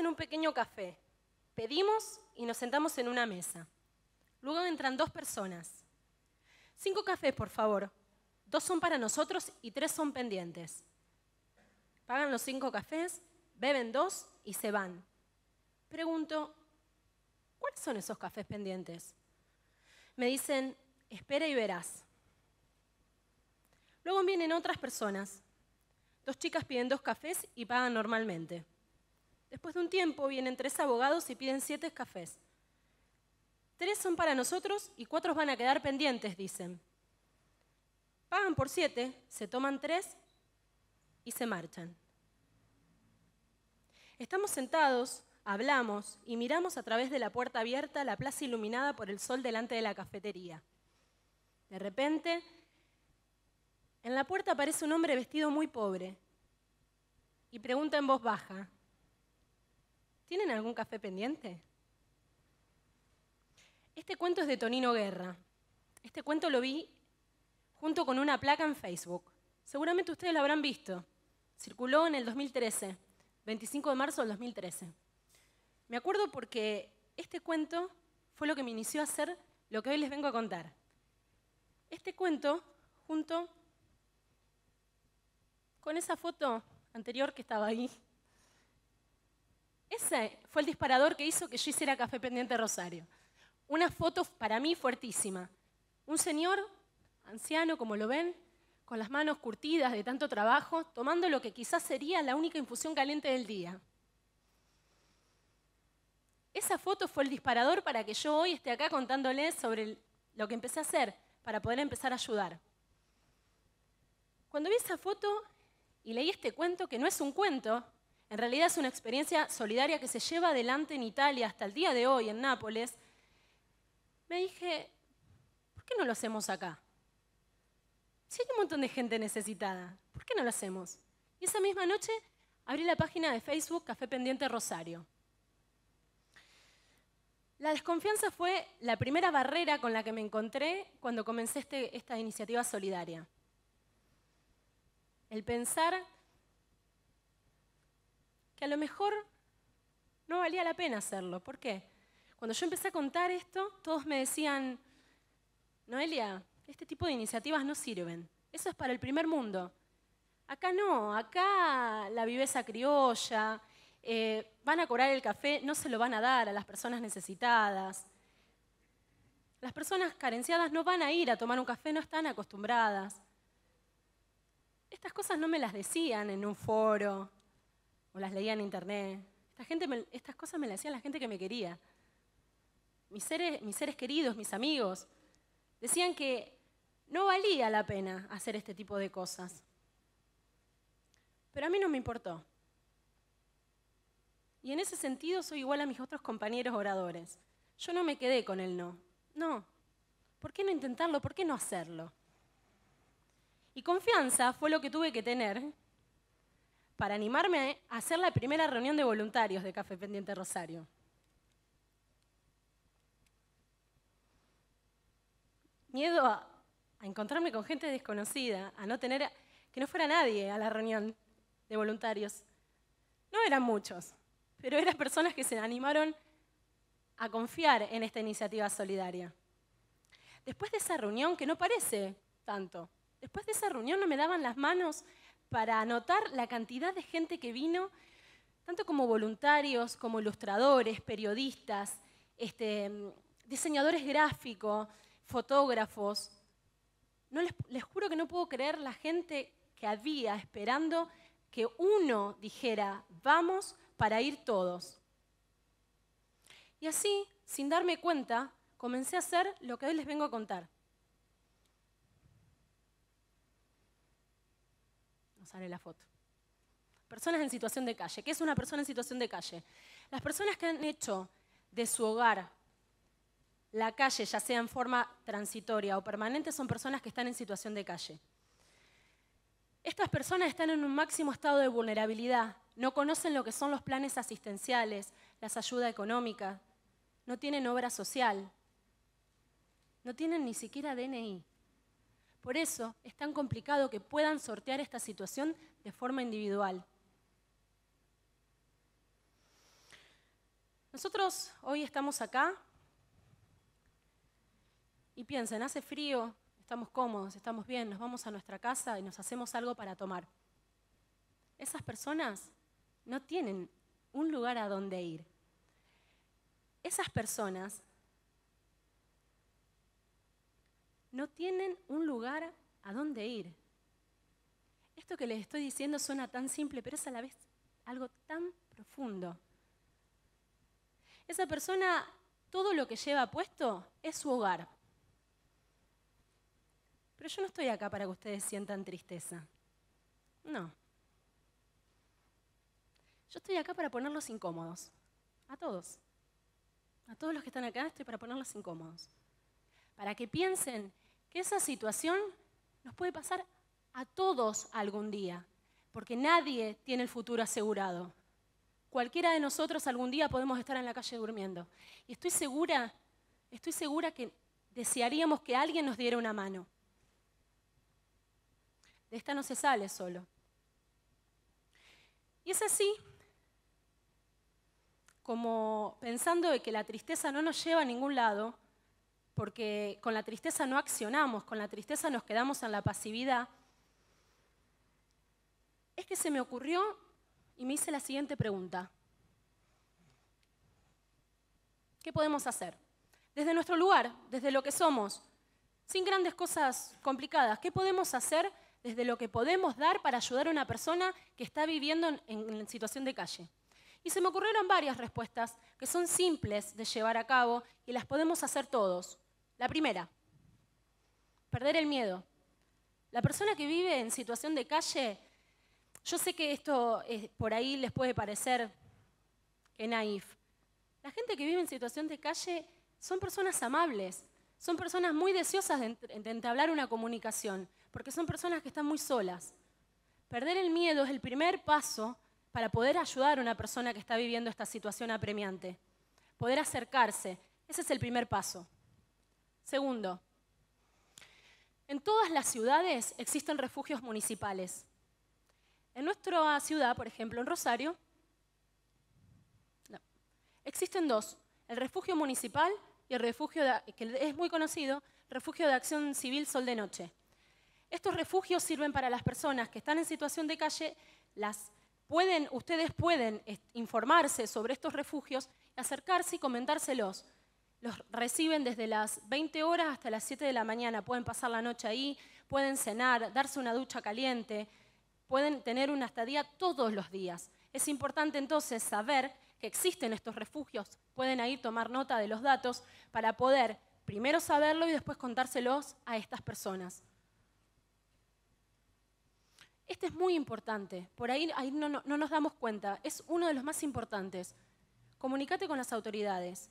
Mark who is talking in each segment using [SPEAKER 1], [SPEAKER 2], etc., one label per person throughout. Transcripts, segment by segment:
[SPEAKER 1] en un pequeño café, pedimos y nos sentamos en una mesa. Luego entran dos personas. Cinco cafés, por favor. Dos son para nosotros y tres son pendientes. Pagan los cinco cafés, beben dos y se van. Pregunto, ¿cuáles son esos cafés pendientes? Me dicen, espera y verás. Luego vienen otras personas. Dos chicas piden dos cafés y pagan normalmente. Después de un tiempo vienen tres abogados y piden siete cafés. Tres son para nosotros y cuatro van a quedar pendientes, dicen. Pagan por siete, se toman tres y se marchan. Estamos sentados, hablamos y miramos a través de la puerta abierta la plaza iluminada por el sol delante de la cafetería. De repente, en la puerta aparece un hombre vestido muy pobre y pregunta en voz baja, ¿Tienen algún café pendiente? Este cuento es de Tonino Guerra. Este cuento lo vi junto con una placa en Facebook. Seguramente ustedes lo habrán visto. Circuló en el 2013, 25 de marzo del 2013. Me acuerdo porque este cuento fue lo que me inició a hacer lo que hoy les vengo a contar. Este cuento, junto con esa foto anterior que estaba ahí, ese fue el disparador que hizo que yo hiciera Café Pendiente Rosario. Una foto para mí fuertísima. Un señor, anciano como lo ven, con las manos curtidas de tanto trabajo, tomando lo que quizás sería la única infusión caliente del día. Esa foto fue el disparador para que yo hoy esté acá contándoles sobre lo que empecé a hacer para poder empezar a ayudar. Cuando vi esa foto y leí este cuento, que no es un cuento, en realidad es una experiencia solidaria que se lleva adelante en Italia hasta el día de hoy, en Nápoles. Me dije, ¿por qué no lo hacemos acá? Si hay un montón de gente necesitada, ¿por qué no lo hacemos? Y esa misma noche abrí la página de Facebook Café Pendiente Rosario. La desconfianza fue la primera barrera con la que me encontré cuando comencé este, esta iniciativa solidaria. El pensar que a lo mejor no valía la pena hacerlo. ¿Por qué? Cuando yo empecé a contar esto, todos me decían, Noelia, este tipo de iniciativas no sirven. Eso es para el primer mundo. Acá no, acá la viveza criolla, eh, van a cobrar el café, no se lo van a dar a las personas necesitadas. Las personas carenciadas no van a ir a tomar un café, no están acostumbradas. Estas cosas no me las decían en un foro, o las leía en internet. estas cosas me las hacían la gente que me quería. Mis seres, mis seres queridos, mis amigos, decían que no valía la pena hacer este tipo de cosas. Pero a mí no me importó. Y en ese sentido soy igual a mis otros compañeros oradores. Yo no me quedé con el no. No. ¿Por qué no intentarlo? ¿Por qué no hacerlo? Y confianza fue lo que tuve que tener para animarme eh, a hacer la primera reunión de voluntarios de Café Pendiente Rosario. Miedo a, encontrarme con gente desconocida, a no tener, que no fuera nadie a la reunión de voluntarios. No eran muchos, pero eran personas que se animaron a confiar en esta iniciativa solidaria. Después de esa reunión, que no parece tanto, después de esa reunión no me daban las manos para anotar la cantidad de gente que vino, tanto como voluntarios, como ilustradores, periodistas, este, diseñadores gráficos, fotógrafos. No les juro que no puedo creer la gente que había esperando que uno dijera, vamos para ir todos. Y así, sin darme cuenta, comencé a hacer lo que hoy les vengo a contar. Sale la foto. Personas en situación de calle. ¿Qué es una persona en situación de calle? Las personas que han hecho de su hogar la calle, ya sea en forma transitoria o permanente, son personas que están en situación de calle. Estas personas están en un máximo estado de vulnerabilidad, no conocen lo que son los planes asistenciales, las ayudas económicas, no tienen obra social, no tienen ni siquiera DNI. Por eso es tan complicado que puedan sortear esta situación de forma individual. Nosotros hoy estamos acá y piensan: hace frío, estamos cómodos, estamos bien, nos vamos a nuestra casa y nos hacemos algo para tomar. Esas personas no tienen un lugar a donde ir. Esas personas no tienen un lugar a dónde ir. Esto que les estoy diciendo suena tan simple, pero es a la vez algo tan profundo. Esa persona, todo lo que lleva puesto es su hogar. Pero yo no estoy acá para que ustedes sientan tristeza. No. Yo estoy acá para ponerlos incómodos. A todos. A todos los que están acá estoy para ponerlos incómodos. Para que piensen que esa situación nos puede pasar a todos algún día, porque nadie tiene el futuro asegurado. Cualquiera de nosotros algún día podemos estar en la calle durmiendo. Y estoy segura, estoy segura que desearíamos que alguien nos diera una mano. De esta no se sale solo. Y es así como pensando de que la tristeza no nos lleva a ningún lado, porque con la tristeza no accionamos, con la tristeza nos quedamos en la pasividad, es que se me ocurrió y me hice la siguiente pregunta. ¿Qué podemos hacer? Desde nuestro lugar, desde lo que somos, sin grandes cosas complicadas, ¿qué podemos hacer desde lo que podemos dar para ayudar a una persona que está viviendo en, situación de calle? Y se me ocurrieron varias respuestas que son simples de llevar a cabo y las podemos hacer todos. La primera, perder el miedo. La persona que vive en situación de calle, yo sé que esto es, por ahí les puede parecer que naif. La gente que vive en situación de calle son personas amables, son personas muy deseosas de entablar una comunicación, porque son personas que están muy solas. Perder el miedo es el primer paso para poder ayudar a una persona que está viviendo esta situación apremiante. Poder acercarse, ese es el primer paso. Segundo, en todas las ciudades existen refugios municipales. En nuestra ciudad, por ejemplo, en Rosario, existen dos, el refugio municipal y el refugio, que es muy conocido, refugio de acción civil Sol de Noche. Estos refugios sirven para las personas que están en situación de calle, las pueden, ustedes pueden eh, informarse sobre estos refugios, acercarse y comentárselos. Los reciben desde las 20 horas hasta las 7 de la mañana. Pueden pasar la noche ahí, pueden cenar, darse una ducha caliente, pueden tener una estadía todos los días. Es importante entonces saber que existen estos refugios. Pueden ahí tomar nota de los datos para poder primero saberlo y después contárselos a estas personas. Este es muy importante, por ahí, no, no, nos damos cuenta, es uno de los más importantes. Comunicate con las autoridades,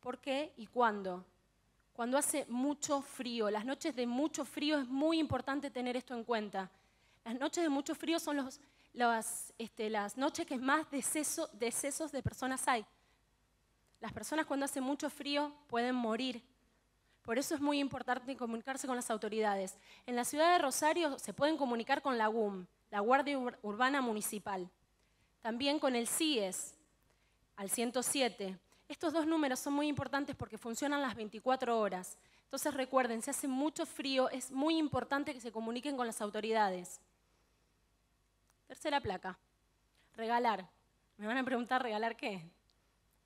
[SPEAKER 1] ¿Por qué y cuándo? Cuando hace mucho frío, las noches de mucho frío es muy importante tener esto en cuenta. Las noches de mucho frío son este, las, noches que más decesos de personas hay. Las personas cuando hace mucho frío pueden morir. Por eso es muy importante comunicarse con las autoridades. En la ciudad de Rosario se pueden comunicar con la GUM, la Guardia Urbana Municipal. También con el CIES, al 107. Estos dos números son muy importantes porque funcionan las 24 horas. Entonces recuerden, si hace mucho frío, es muy importante que se comuniquen con las autoridades. Tercera placa, regalar. Me van a preguntar, ¿regalar qué?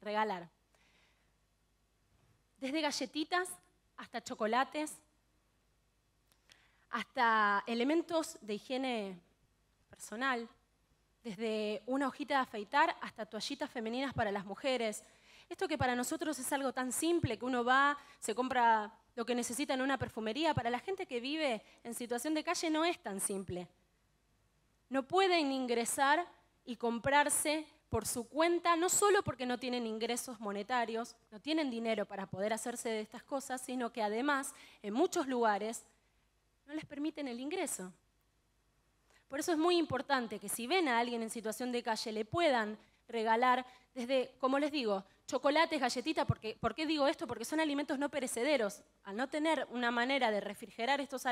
[SPEAKER 1] Regalar. Desde galletitas hasta chocolates, hasta elementos de higiene personal, desde una hojita de afeitar hasta toallitas femeninas para las mujeres, esto que para nosotros es algo tan simple, que uno va, se compra lo que necesita en una perfumería, para la gente que vive en situación de calle no es tan simple. No pueden ingresar y comprarse por su cuenta, no solo porque no tienen ingresos monetarios, no tienen dinero para poder hacerse de estas cosas, sino que además en muchos lugares no les permiten el ingreso. Por eso es muy importante que si ven a alguien en situación de calle le puedan regalar, desde, como les digo, chocolates, galletitas, porque, ¿por qué digo esto? Porque son alimentos no perecederos. Al no tener una manera de refrigerar estos,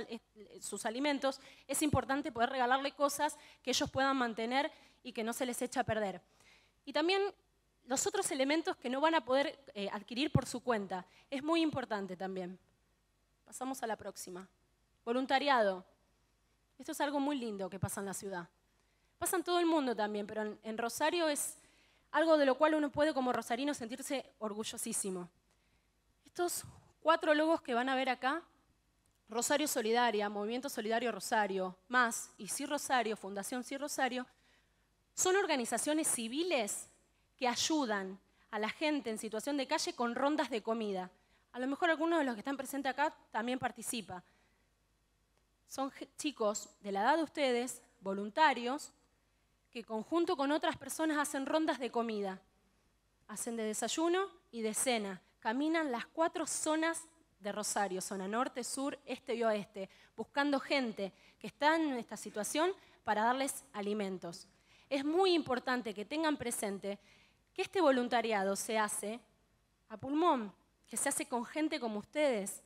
[SPEAKER 1] sus alimentos, es importante poder regalarle cosas que ellos puedan mantener y que no se les echa a perder. Y también los otros elementos que no van a poder eh, adquirir por su cuenta. Es muy importante también. Pasamos a la próxima. Voluntariado. Esto es algo muy lindo que pasa en la ciudad. Pasa en todo el mundo también, pero en Rosario es algo de lo cual uno puede como rosarino sentirse orgullosísimo. Estos cuatro logos que van a ver acá, Rosario Solidaria, Movimiento Solidario Rosario, más y Sí Rosario, Fundación Sí Rosario, son organizaciones civiles que ayudan a la gente en situación de calle con rondas de comida. A lo mejor algunos de los que están presentes acá también participa. Son chicos de la edad de ustedes, voluntarios, que conjunto con otras personas hacen rondas de comida. Hacen de desayuno y de cena. Caminan las cuatro zonas de Rosario, zona norte, sur, este y oeste, buscando gente que está en esta situación para darles alimentos. Es muy importante que tengan presente que este voluntariado se hace a pulmón, que se hace con gente como ustedes,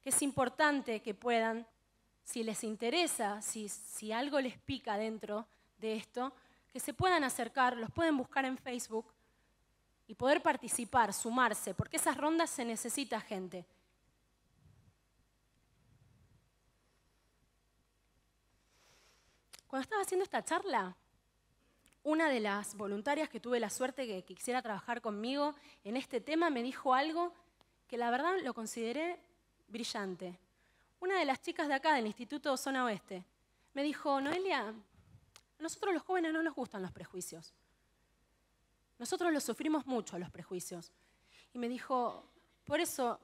[SPEAKER 1] que es importante que puedan, si les interesa, si, algo les pica dentro de esto, que se puedan acercar, los pueden buscar en Facebook y poder participar, sumarse, porque esas rondas se necesita gente. Cuando estaba haciendo esta charla, una de las voluntarias que tuve la suerte que, que quisiera trabajar conmigo en este tema me dijo algo que la verdad lo consideré brillante. Una de las chicas de acá, del Instituto Zona Oeste, me dijo, Noelia, nosotros los jóvenes no nos gustan los prejuicios. Nosotros los sufrimos mucho los prejuicios. Y me dijo, por eso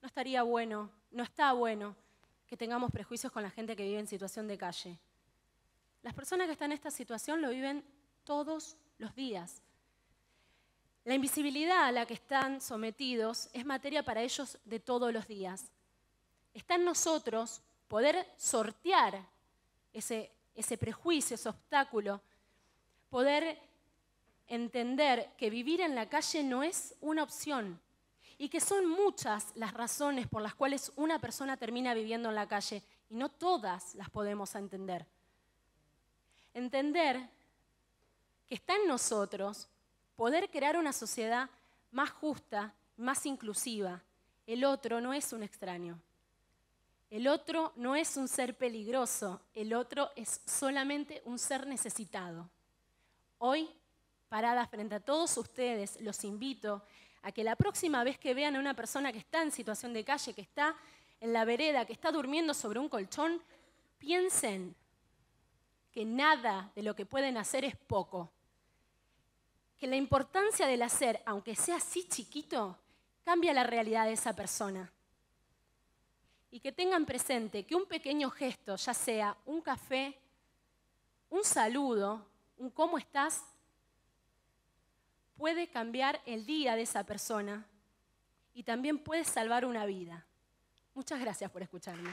[SPEAKER 1] no estaría bueno, no está bueno que tengamos prejuicios con la gente que vive en situación de calle. Las personas que están en esta situación lo viven todos los días. La invisibilidad a la que están sometidos es materia para ellos de todos los días. Está en nosotros poder sortear ese ese prejuicio, ese obstáculo, poder entender que vivir en la calle no es una opción y que son muchas las razones por las cuales una persona termina viviendo en la calle y no todas las podemos entender. Entender que está en nosotros poder crear una sociedad más justa, más inclusiva. El otro no es un extraño. El otro no es un ser peligroso, el otro es solamente un ser necesitado. Hoy, parada frente a todos ustedes, los invito a que la próxima vez que vean a una persona que está en situación de calle, que está en la vereda, que está durmiendo sobre un colchón, piensen que nada de lo que pueden hacer es poco. Que la importancia del hacer, aunque sea así chiquito, cambia la realidad de esa persona y que tengan presente que un pequeño gesto, ya sea un café, un saludo, un cómo estás, puede cambiar el día de esa persona y también puede salvar una vida. Muchas gracias por escucharme.